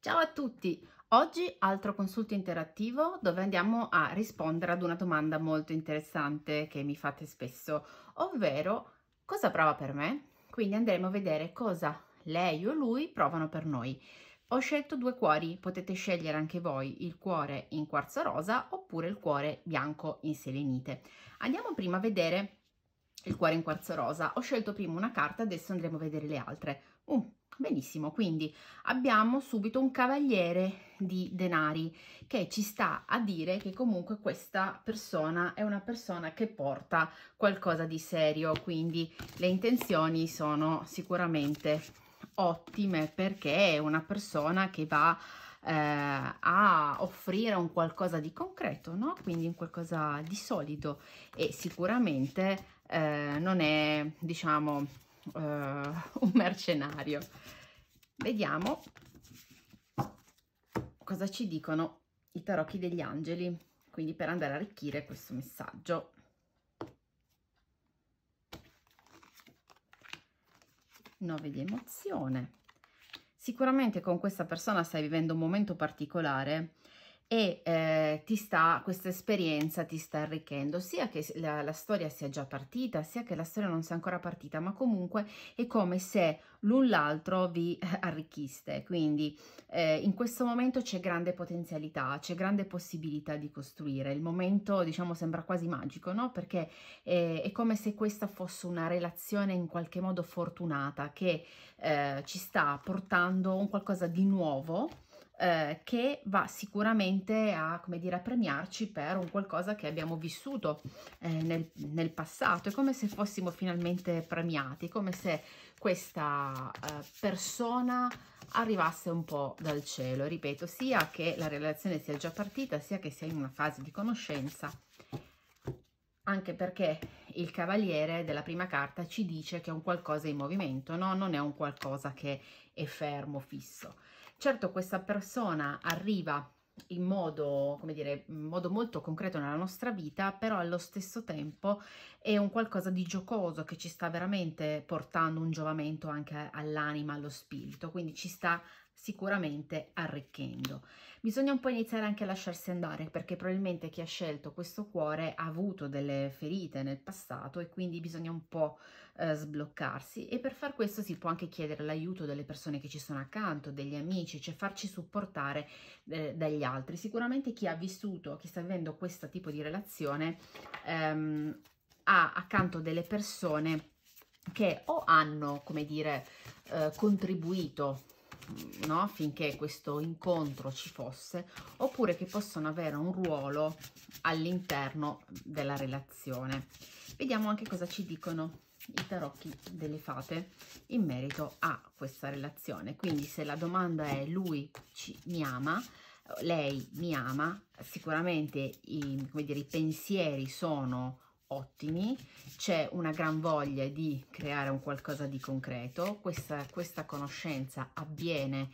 Ciao a tutti! Oggi altro consulto interattivo dove andiamo a rispondere ad una domanda molto interessante che mi fate spesso, ovvero cosa prova per me? Quindi andremo a vedere cosa lei o lui provano per noi. Ho scelto due cuori, potete scegliere anche voi il cuore in quarzo rosa oppure il cuore bianco in selenite. Andiamo prima a vedere il cuore in quarzo rosa. Ho scelto prima una carta, adesso andremo a vedere le altre. Un Benissimo, quindi abbiamo subito un cavaliere di denari che ci sta a dire che comunque questa persona è una persona che porta qualcosa di serio, quindi le intenzioni sono sicuramente ottime perché è una persona che va eh, a offrire un qualcosa di concreto, no? quindi un qualcosa di solido e sicuramente eh, non è, diciamo, uh, un mercenario. Vediamo cosa ci dicono i tarocchi degli angeli, quindi per andare a arricchire questo messaggio. Nove di emozione. Sicuramente con questa persona stai vivendo un momento particolare e eh, ti sta, questa esperienza ti sta arricchendo, sia che la, la, storia sia già partita, sia che la storia non sia ancora partita, ma comunque è come se l'un l'altro vi arricchiste, quindi eh, in questo momento c'è grande potenzialità, c'è grande possibilità di costruire, il momento diciamo sembra quasi magico, no? Perché eh, è come se questa fosse una relazione in qualche modo fortunata che eh, ci sta portando un qualcosa di nuovo, eh, che va sicuramente a, come dire, a premiarci per un qualcosa che abbiamo vissuto eh, nel, nel, passato. È come se fossimo finalmente premiati, come se questa eh, persona arrivasse un po' dal cielo. ripeto, sia che la relazione sia già partita, sia che sia in una fase di conoscenza, anche perché il cavaliere della prima carta ci dice che è un qualcosa in movimento, no? non è un qualcosa che è fermo, fisso. Certo questa persona arriva in modo, come dire, in modo molto concreto nella nostra vita, però allo stesso tempo è un qualcosa di giocoso che ci sta veramente portando un giovamento anche all'anima, allo spirito, quindi ci sta sicuramente arricchendo. Bisogna un po' iniziare anche a lasciarsi andare perché probabilmente chi ha scelto questo cuore ha avuto delle ferite nel passato e quindi bisogna un po' eh, sbloccarsi e per far questo si può anche chiedere l'aiuto delle persone che ci sono accanto, degli amici, cioè farci supportare eh, dagli altri. Sicuramente chi ha vissuto, chi sta vivendo questo tipo di relazione ehm, ha accanto delle persone che o hanno, come dire, eh, contribuito no? finché questo incontro ci fosse, oppure che possono avere un ruolo all'interno della relazione. Vediamo anche cosa ci dicono i tarocchi delle fate in merito a questa relazione. Quindi se la domanda è lui ci, mi ama, lei mi ama, sicuramente i, dire, i pensieri sono ottimi, c'è una gran voglia di creare un qualcosa di concreto, questa, questa conoscenza avviene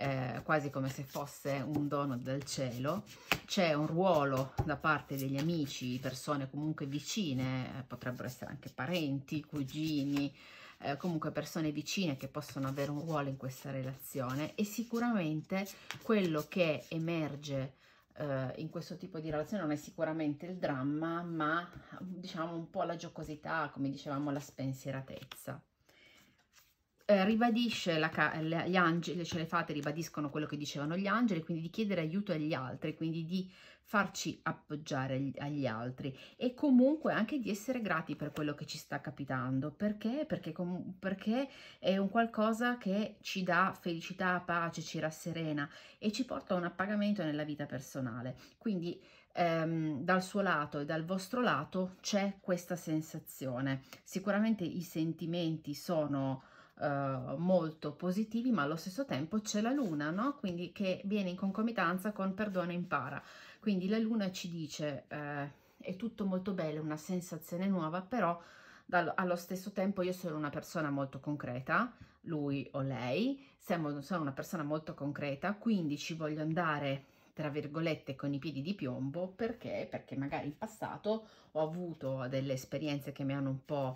eh, quasi come se fosse un dono dal cielo. C'è un ruolo da parte degli amici, persone comunque vicine, eh, potrebbero essere anche parenti, cugini, eh, comunque persone vicine che possono avere un ruolo in questa relazione e sicuramente quello che emerge eh, in questo tipo di relazione non è sicuramente il dramma, ma diciamo un po' la giocosità, come dicevamo, la spensieratezza eh, ribadisce la, gli angeli, cioè le fate ribadiscono quello che dicevano gli angeli, quindi di chiedere aiuto agli altri, quindi di farci appoggiare agli, agli altri e comunque anche di essere grati per quello che ci sta capitando perché perché, perché è un qualcosa che ci dà felicità pace ci rasserena e ci porta a un appagamento nella vita personale quindi ehm, dal suo lato e dal vostro lato c'è questa sensazione sicuramente i sentimenti sono eh, molto positivi, ma allo stesso tempo c'è la luna, no? Quindi che viene in concomitanza con perdono impara. Quindi la luna ci dice eh, è tutto molto bello, una sensazione nuova, però allo stesso tempo io sono una persona molto concreta, lui o lei, siamo, sono una persona molto concreta, quindi ci voglio andare, tra virgolette, con i piedi di piombo, perché? Perché magari in passato ho avuto delle esperienze che mi hanno un po'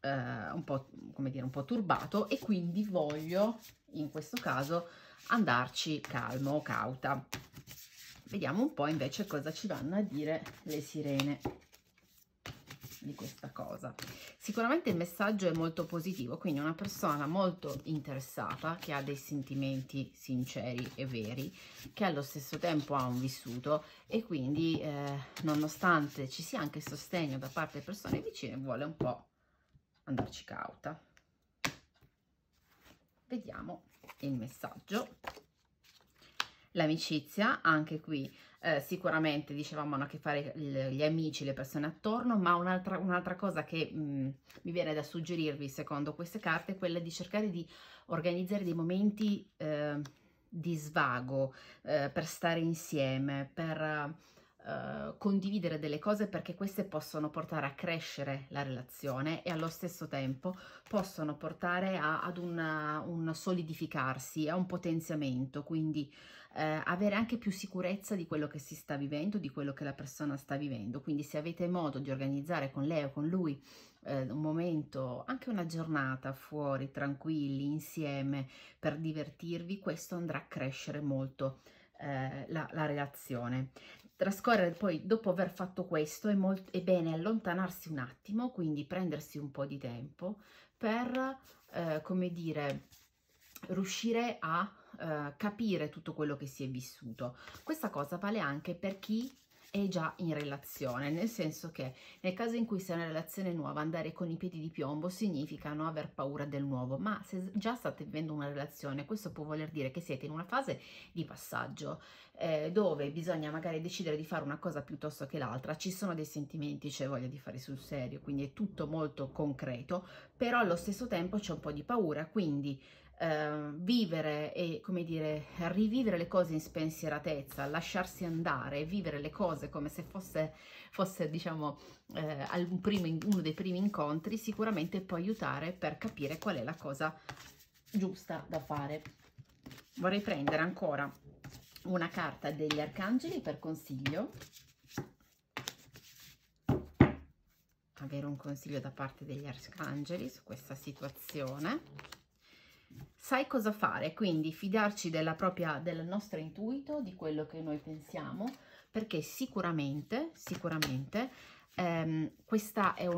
eh, un po' come dire un po' turbato e quindi voglio in questo caso andarci calmo cauta vediamo un po' invece cosa ci vanno a dire le sirene di questa cosa sicuramente il messaggio è molto positivo quindi una persona molto interessata che ha dei sentimenti sinceri e veri che allo stesso tempo ha un vissuto e quindi eh, nonostante ci sia anche sostegno da parte delle persone vicine vuole un po' andarci cauta vediamo il messaggio l'amicizia anche qui eh, sicuramente dicevamo hanno a che fare gli amici le persone attorno ma un'altra un cosa che mh, mm, mi viene da suggerirvi secondo queste carte è quella di cercare di organizzare dei momenti eh, di svago eh, per stare insieme per eh, condividere delle cose perché queste possono portare a crescere la relazione e allo stesso tempo possono portare a, ad una, un solidificarsi, a un potenziamento, quindi uh, avere anche più sicurezza di quello che si sta vivendo, di quello che la persona sta vivendo. Quindi se avete modo di organizzare con lei o con lui eh, un momento, anche una giornata fuori, tranquilli, insieme, per divertirvi, questo andrà a crescere molto la, la, relazione trascorrere poi dopo aver fatto questo è, molto, è bene allontanarsi un attimo, quindi prendersi un po' di tempo per, eh, come dire, riuscire a eh, capire tutto quello che si è vissuto. Questa cosa vale anche per chi è già in relazione, nel senso che nel caso in cui sia una relazione nuova, andare con i piedi di piombo significa non aver paura del nuovo, ma se già state vivendo una relazione, questo può voler dire che siete in una fase di passaggio eh, dove bisogna magari decidere di fare una cosa piuttosto che l'altra, ci sono dei sentimenti, c'è voglia di fare sul serio, quindi è tutto molto concreto, però allo stesso tempo c'è un po' di paura, quindi eh, vivere e, come dire, rivivere le cose in spensieratezza, lasciarsi andare, vivere le cose come se fosse, fosse diciamo, eh, un primo, uno dei primi incontri, sicuramente può aiutare per capire qual è la cosa giusta da fare. Vorrei prendere ancora una carta degli arcangeli per consiglio. Avere un consiglio da parte degli arcangeli su questa situazione sai cosa fare, quindi fidarci propria, del nostro intuito, di quello che noi pensiamo, perché sicuramente, sicuramente, ehm, questo è,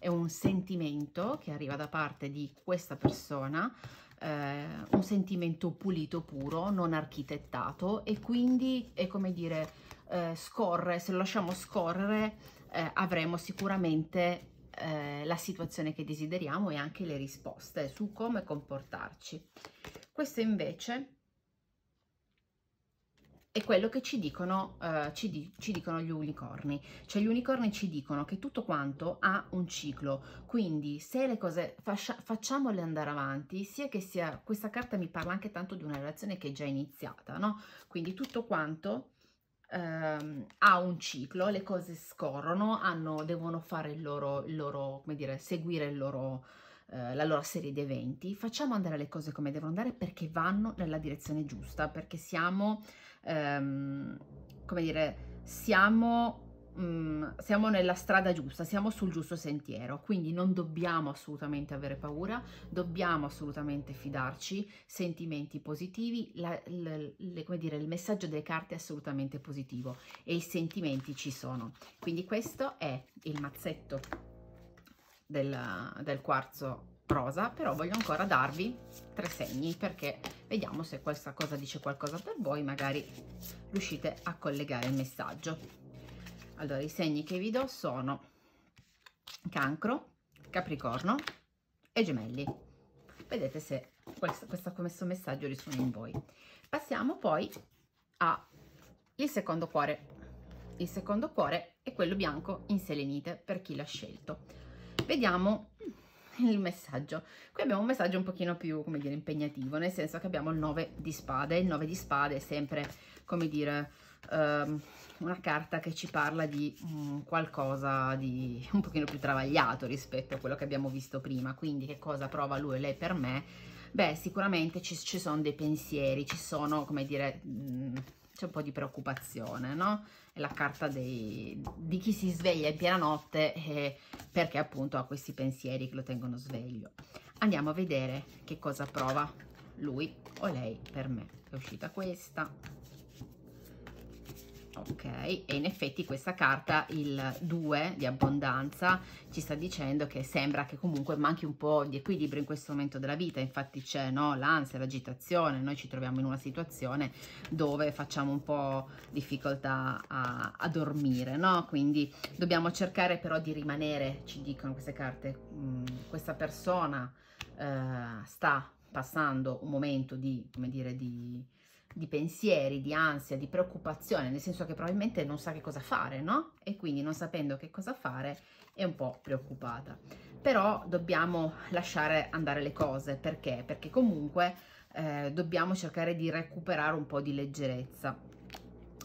è, un sentimento che arriva da parte di questa persona, eh, un sentimento pulito, puro, non architettato e quindi è come dire, eh, scorre, se lo lasciamo scorrere eh, avremo sicuramente eh, la situazione che desideriamo e anche le risposte su come comportarci. Questo invece è quello che ci dicono, eh, ci, di, ci dicono, gli unicorni. Cioè gli unicorni ci dicono che tutto quanto ha un ciclo, quindi se le cose facciamole andare avanti, sia che sia, questa carta mi parla anche tanto di una relazione che è già iniziata, no? Quindi tutto quanto ehm, ha un ciclo, le cose scorrono, hanno, devono fare il loro, il loro come dire, seguire il loro, eh, la loro serie di eventi. Facciamo andare le cose come devono andare perché vanno nella direzione giusta, perché siamo, ehm, come dire, siamo Mm, siamo nella strada giusta, siamo sul giusto sentiero, quindi non dobbiamo assolutamente avere paura, dobbiamo assolutamente fidarci, sentimenti positivi, la, le, le, come dire, il messaggio delle carte è assolutamente positivo e i sentimenti ci sono. Quindi questo è il mazzetto del, del quarzo rosa, però voglio ancora darvi tre segni perché vediamo se questa cosa dice qualcosa per voi, magari riuscite a collegare il messaggio allora i segni che vi do sono cancro capricorno e gemelli vedete se questo, questo, messaggio risuona in voi passiamo poi al secondo cuore il secondo cuore è quello bianco in selenite per chi l'ha scelto vediamo il messaggio qui abbiamo un messaggio un pochino più come dire impegnativo nel senso che abbiamo il 9 di spade il 9 di spade è sempre come dire um, una carta che ci parla di um, qualcosa di un pochino più travagliato rispetto a quello che abbiamo visto prima, quindi che cosa prova lui e lei per me? Beh, sicuramente ci, ci sono dei pensieri, ci sono, come dire, mm, c'è un po' di preoccupazione, no? È la carta dei, di chi si sveglia in piena notte e, perché appunto ha questi pensieri che lo tengono sveglio. Andiamo a vedere che cosa prova lui o lei per me. È uscita questa, e in effetti questa carta, il 2 di abbondanza, ci sta dicendo che sembra che comunque manchi un po' di equilibrio in questo momento della vita, infatti c'è no, l'ansia, l'agitazione, noi ci troviamo in una situazione dove facciamo un po' difficoltà a, a dormire, no? quindi dobbiamo cercare però di rimanere, ci dicono queste carte, mh, mm, questa persona eh, sta passando un momento di, come dire, di di pensieri, di ansia, di preoccupazione, nel senso che probabilmente non sa che cosa fare, no? E quindi non sapendo che cosa fare è un po' preoccupata. Però dobbiamo lasciare andare le cose, perché? Perché comunque eh, dobbiamo cercare di recuperare un po' di leggerezza.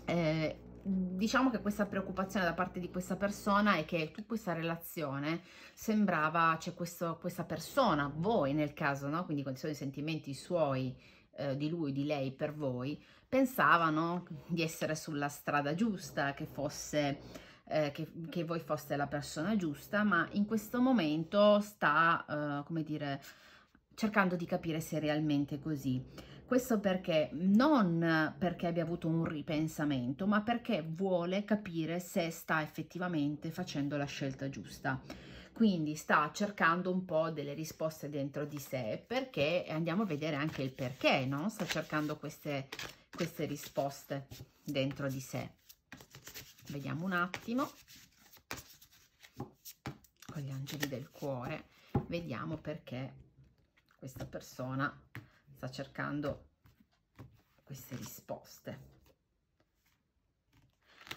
Eh, diciamo che questa preoccupazione da parte di questa persona è che tutta questa relazione sembrava, c'è cioè questa persona, voi nel caso, no? quindi quali sono i sentimenti suoi eh, di lui, di lei, per voi, pensavano di essere sulla strada giusta, che fosse eh, che, che, voi foste la persona giusta, ma in questo momento sta, eh, come dire, cercando di capire se è realmente così. Questo perché non perché abbia avuto un ripensamento, ma perché vuole capire se sta effettivamente facendo la scelta giusta quindi sta cercando un po' delle risposte dentro di sé perché andiamo a vedere anche il perché, no? Sta cercando queste, queste risposte dentro di sé. Vediamo un attimo con gli angeli del cuore, vediamo perché questa persona sta cercando queste risposte.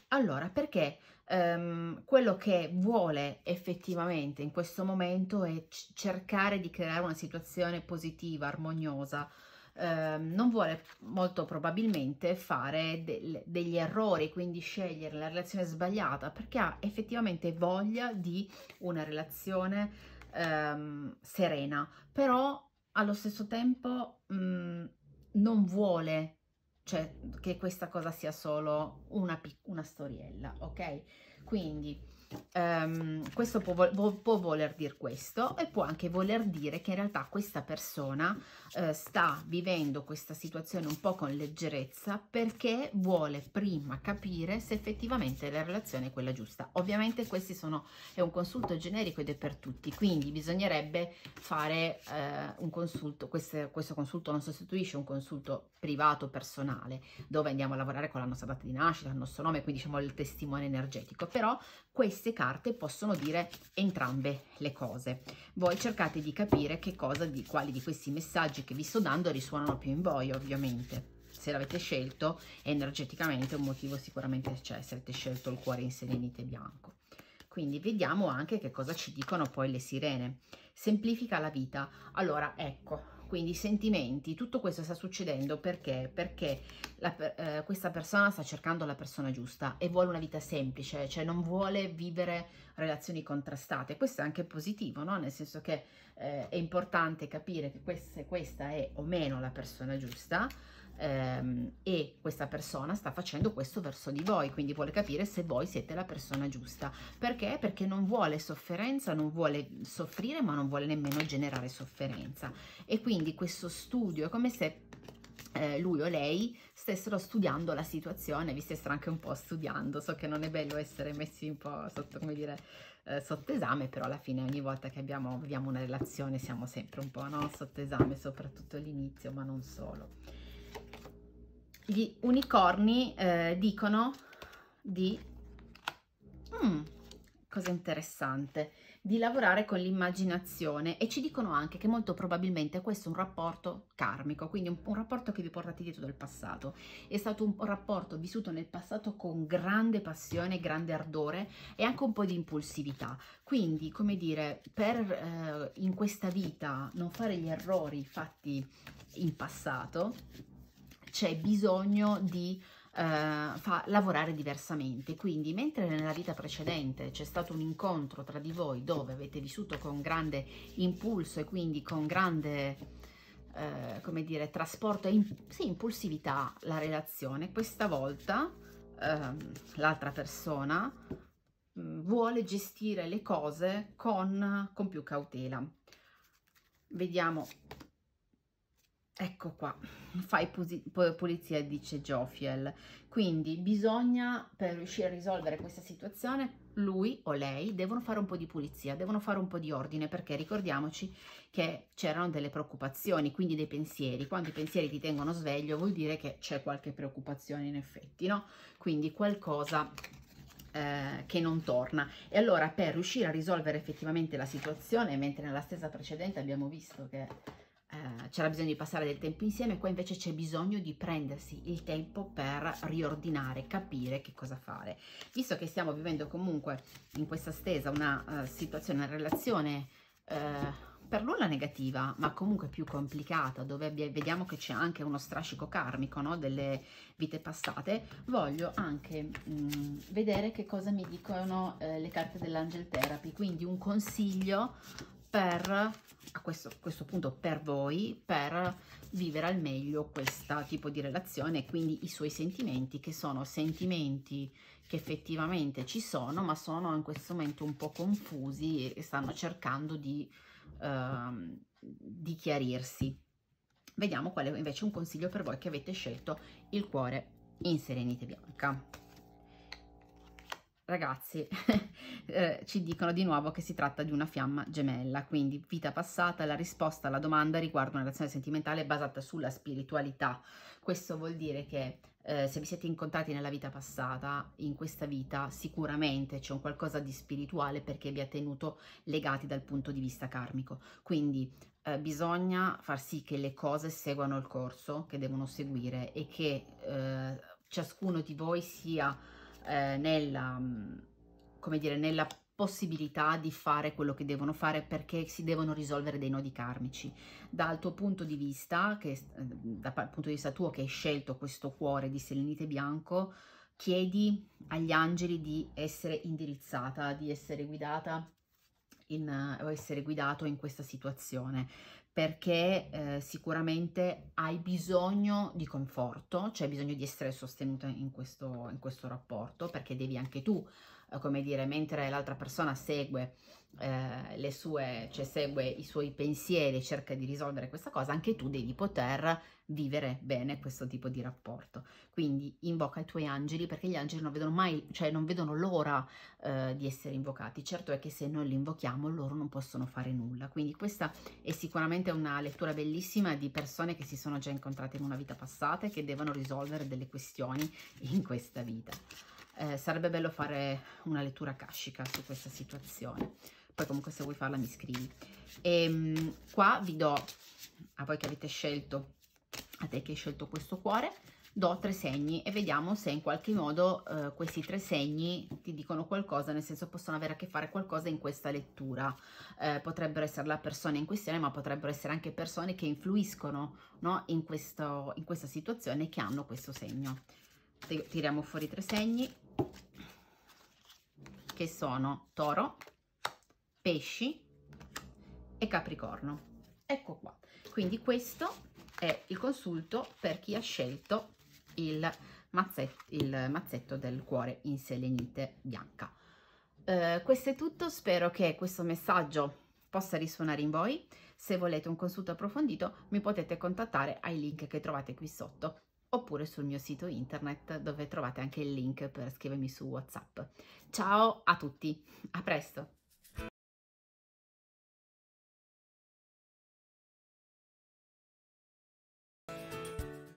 Allora, perché ehm, quello che vuole effettivamente in questo momento è cercare di creare una situazione positiva, armoniosa, eh, non vuole molto probabilmente fare del, degli errori, quindi scegliere la relazione sbagliata, perché ha effettivamente voglia di una relazione ehm, serena, però allo stesso tempo mh, mhmm, non vuole cioè che questa cosa sia solo una, una storiella, ok? Quindi Um, questo può, può, può, voler dire questo e può anche voler dire che in realtà questa persona uh, sta vivendo questa situazione un po' con leggerezza perché vuole prima capire se effettivamente la relazione è quella giusta. Ovviamente questi sono, è un consulto generico ed è per tutti, quindi bisognerebbe fare uh, un consulto, queste, questo consulto non sostituisce un consulto privato personale dove andiamo a lavorare con la nostra data di nascita, il nostro nome, quindi diciamo il testimone energetico, però questo stesse carte possono dire entrambe le cose. Voi cercate di capire che cosa di quali di questi messaggi che vi sto dando risuonano più in voi, ovviamente. Se l'avete scelto energeticamente un motivo sicuramente c'è, se avete scelto il cuore in serenite bianco. Quindi vediamo anche che cosa ci dicono poi le sirene. Semplifica la vita. Allora, ecco, quindi sentimenti, tutto questo sta succedendo perché? Perché la, eh, questa persona sta cercando la persona giusta e vuole una vita semplice, cioè non vuole vivere relazioni contrastate. Questo è anche positivo, no? nel senso che eh, è importante capire che questa, questa è o meno la persona giusta, ehm, e questa persona sta facendo questo verso di voi, quindi vuole capire se voi siete la persona giusta. Perché? Perché non vuole sofferenza, non vuole soffrire, ma non vuole nemmeno generare sofferenza. E quindi questo studio è come se eh, lui o lei stessero studiando la situazione, vi stessero anche un po' studiando. So che non è bello essere messi un po' sotto, come dire, eh, sotto esame, però alla fine ogni volta che abbiamo, viviamo una relazione siamo sempre un po' no? sotto esame, soprattutto all'inizio, ma non solo gli unicorni eh, dicono di... Mm, cosa interessante di lavorare con l'immaginazione e ci dicono anche che molto probabilmente questo è un rapporto karmico, quindi un, un, rapporto che vi portate dietro dal passato. È stato un rapporto vissuto nel passato con grande passione, grande ardore e anche un po' di impulsività. Quindi, come dire, per eh, in questa vita non fare gli errori fatti in passato, c'è bisogno di Uh, fa lavorare diversamente. Quindi, mentre nella vita precedente c'è stato un incontro tra di voi dove avete vissuto con grande impulso e quindi con grande, uh, come dire, trasporto e imp sì, impulsività la relazione, questa volta uh, l'altra persona mm, vuole gestire le cose con, con più cautela. Vediamo Ecco qua, fai pulizia, dice Jofiel. Quindi bisogna, per riuscire a risolvere questa situazione, lui o lei devono fare un po' di pulizia, devono fare un po' di ordine, perché ricordiamoci che c'erano delle preoccupazioni, quindi dei pensieri. Quando i pensieri ti tengono sveglio vuol dire che c'è qualche preoccupazione in effetti, no? Quindi qualcosa eh, che non torna. E allora per riuscire a risolvere effettivamente la situazione, mentre nella stessa precedente abbiamo visto che eh, c'era bisogno di passare del tempo insieme, qua invece c'è bisogno di prendersi il tempo per riordinare, capire che cosa fare. Visto che stiamo vivendo comunque in questa stesa una uh, situazione, una relazione uh, per nulla negativa, ma comunque più complicata, dove vediamo che c'è anche uno strascico karmico no? delle vite passate, voglio anche mh, vedere che cosa mi dicono eh, le carte dell'Angel Therapy, quindi un consiglio per, a questo, questo punto per voi, per vivere al meglio questo tipo di relazione quindi i suoi sentimenti che sono sentimenti che effettivamente ci sono ma sono in questo momento un po' confusi e stanno cercando di, ehm, di chiarirsi. Vediamo qual è invece un consiglio per voi che avete scelto il cuore in serenite bianca ragazzi eh, ci dicono di nuovo che si tratta di una fiamma gemella, quindi vita passata, la risposta alla domanda riguardo una relazione sentimentale basata sulla spiritualità. Questo vuol dire che eh, se vi siete incontrati nella vita passata, in questa vita sicuramente c'è un qualcosa di spirituale perché vi ha tenuto legati dal punto di vista karmico. Quindi eh, bisogna far sì che le cose seguano il corso che devono seguire e che eh, ciascuno di voi sia eh, nella, mm, come dire, nella possibilità di fare quello che devono fare perché si devono risolvere dei nodi karmici. Dal tuo punto di vista, che, eh, dal punto di vista tuo che hai scelto questo cuore di selenite bianco, chiedi agli angeli di essere indirizzata, di essere guidata in, eh, o essere guidato in questa situazione perché eh, sicuramente hai bisogno di conforto, cioè bisogno di essere sostenuta in questo, in questo rapporto, perché devi anche tu, eh, come dire, mentre l'altra persona segue eh, le sue, cioè segue i suoi pensieri e cerca di risolvere questa cosa, anche tu devi poter vivere bene questo tipo di rapporto. Quindi invoca i tuoi angeli perché gli angeli non vedono mai, cioè non vedono l'ora eh, di essere invocati. Certo è che se noi li invochiamo loro non possono fare nulla. Quindi questa è sicuramente una lettura bellissima di persone che si sono già incontrate in una vita passata e che devono risolvere delle questioni in questa vita. Eh, sarebbe bello fare una lettura cascica su questa situazione poi comunque se vuoi farla mi scrivi. E, ehm, qua vi do, a voi che avete scelto, a te che hai scelto questo cuore, do tre segni e vediamo se in qualche modo eh, questi tre segni ti dicono qualcosa, nel senso possono avere a che fare qualcosa in questa lettura. Eh, potrebbero essere la persona in questione, ma potrebbero essere anche persone che influiscono no, in, questo, in, questa situazione che hanno questo segno. Tiriamo fuori tre segni che sono toro, pesci e capricorno. Ecco qua. Quindi questo è il consulto per chi ha scelto il mazzetto, il mazzetto del cuore in selenite bianca. Eh, questo è tutto, spero che questo messaggio possa risuonare in voi. Se volete un consulto approfondito mi potete contattare ai link che trovate qui sotto oppure sul mio sito internet dove trovate anche il link per scrivermi su WhatsApp. Ciao a tutti, a presto!